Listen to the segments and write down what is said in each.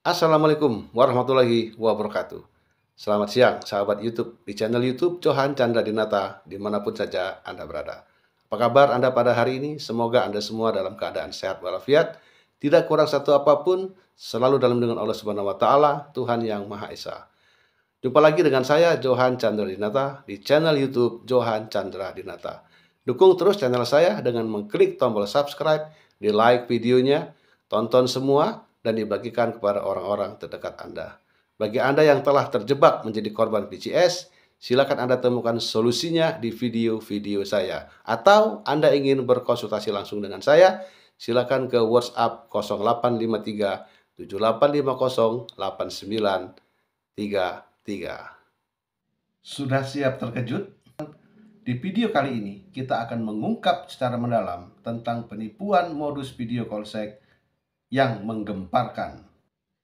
Assalamualaikum warahmatullahi wabarakatuh. Selamat siang sahabat YouTube di channel YouTube Johan Chandra Dinata dimanapun saja Anda berada. Apa kabar Anda pada hari ini? Semoga Anda semua dalam keadaan sehat walafiat, tidak kurang satu apapun, selalu dalam dengan Allah Subhanahu wa taala, Tuhan yang Maha Esa. Jumpa lagi dengan saya Johan Chandra Dinata di channel YouTube Johan Chandra Dinata. Dukung terus channel saya dengan mengklik tombol subscribe, di like videonya, tonton semua, dan dibagikan kepada orang-orang terdekat Anda. Bagi Anda yang telah terjebak menjadi korban PCS, silakan Anda temukan solusinya di video-video saya. Atau Anda ingin berkonsultasi langsung dengan saya, silakan ke WhatsApp 0853 7850 Sudah siap terkejut? Di video kali ini, kita akan mengungkap secara mendalam tentang penipuan modus video call sec yang menggemparkan.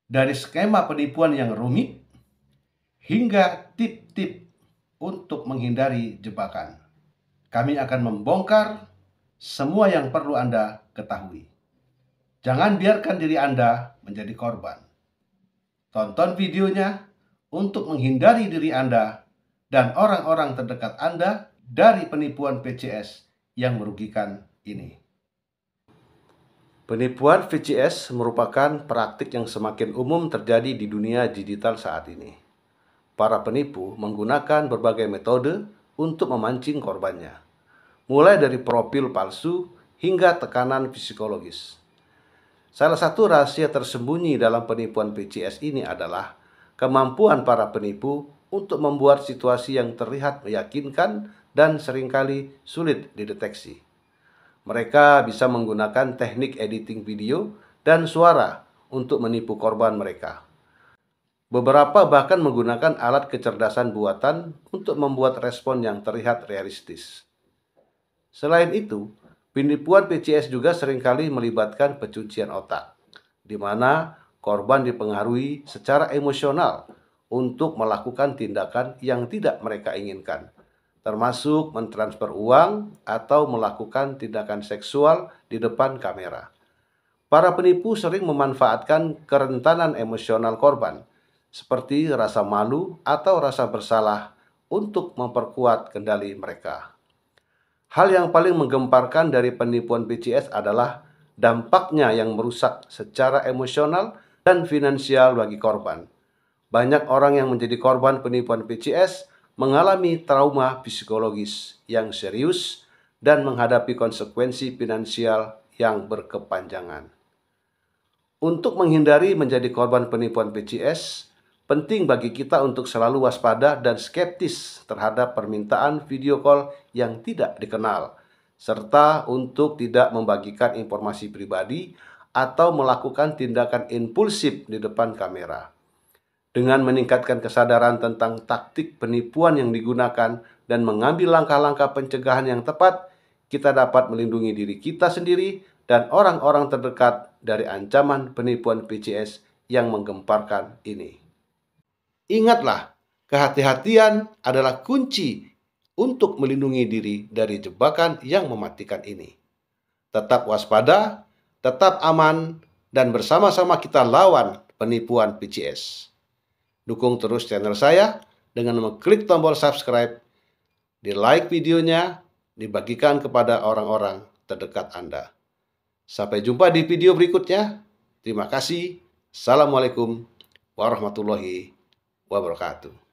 Dari skema penipuan yang rumit hingga tip-tip untuk menghindari jebakan. Kami akan membongkar semua yang perlu Anda ketahui. Jangan biarkan diri Anda menjadi korban. Tonton videonya untuk menghindari diri Anda dan orang-orang terdekat Anda dari penipuan PCS yang merugikan ini. Penipuan VCS merupakan praktik yang semakin umum terjadi di dunia digital saat ini. Para penipu menggunakan berbagai metode untuk memancing korbannya, mulai dari profil palsu hingga tekanan psikologis. Salah satu rahasia tersembunyi dalam penipuan VCS ini adalah kemampuan para penipu untuk membuat situasi yang terlihat meyakinkan dan seringkali sulit dideteksi. Mereka bisa menggunakan teknik editing video dan suara untuk menipu korban mereka. Beberapa bahkan menggunakan alat kecerdasan buatan untuk membuat respon yang terlihat realistis. Selain itu, penipuan PCS juga seringkali melibatkan pencucian otak, di mana korban dipengaruhi secara emosional untuk melakukan tindakan yang tidak mereka inginkan termasuk mentransfer uang atau melakukan tindakan seksual di depan kamera. Para penipu sering memanfaatkan kerentanan emosional korban, seperti rasa malu atau rasa bersalah, untuk memperkuat kendali mereka. Hal yang paling menggemparkan dari penipuan BCS adalah dampaknya yang merusak secara emosional dan finansial bagi korban. Banyak orang yang menjadi korban penipuan BCS mengalami trauma psikologis yang serius dan menghadapi konsekuensi finansial yang berkepanjangan. Untuk menghindari menjadi korban penipuan PCS, penting bagi kita untuk selalu waspada dan skeptis terhadap permintaan video call yang tidak dikenal, serta untuk tidak membagikan informasi pribadi atau melakukan tindakan impulsif di depan kamera dengan meningkatkan kesadaran tentang taktik penipuan yang digunakan dan mengambil langkah-langkah pencegahan yang tepat, kita dapat melindungi diri kita sendiri dan orang-orang terdekat dari ancaman penipuan PCS yang menggemparkan ini. Ingatlah, kehati-hatian adalah kunci untuk melindungi diri dari jebakan yang mematikan ini. Tetap waspada, tetap aman, dan bersama-sama kita lawan penipuan PCS. Dukung terus channel saya dengan mengklik tombol subscribe, di like videonya, dibagikan kepada orang-orang terdekat Anda. Sampai jumpa di video berikutnya. Terima kasih. Assalamualaikum warahmatullahi wabarakatuh.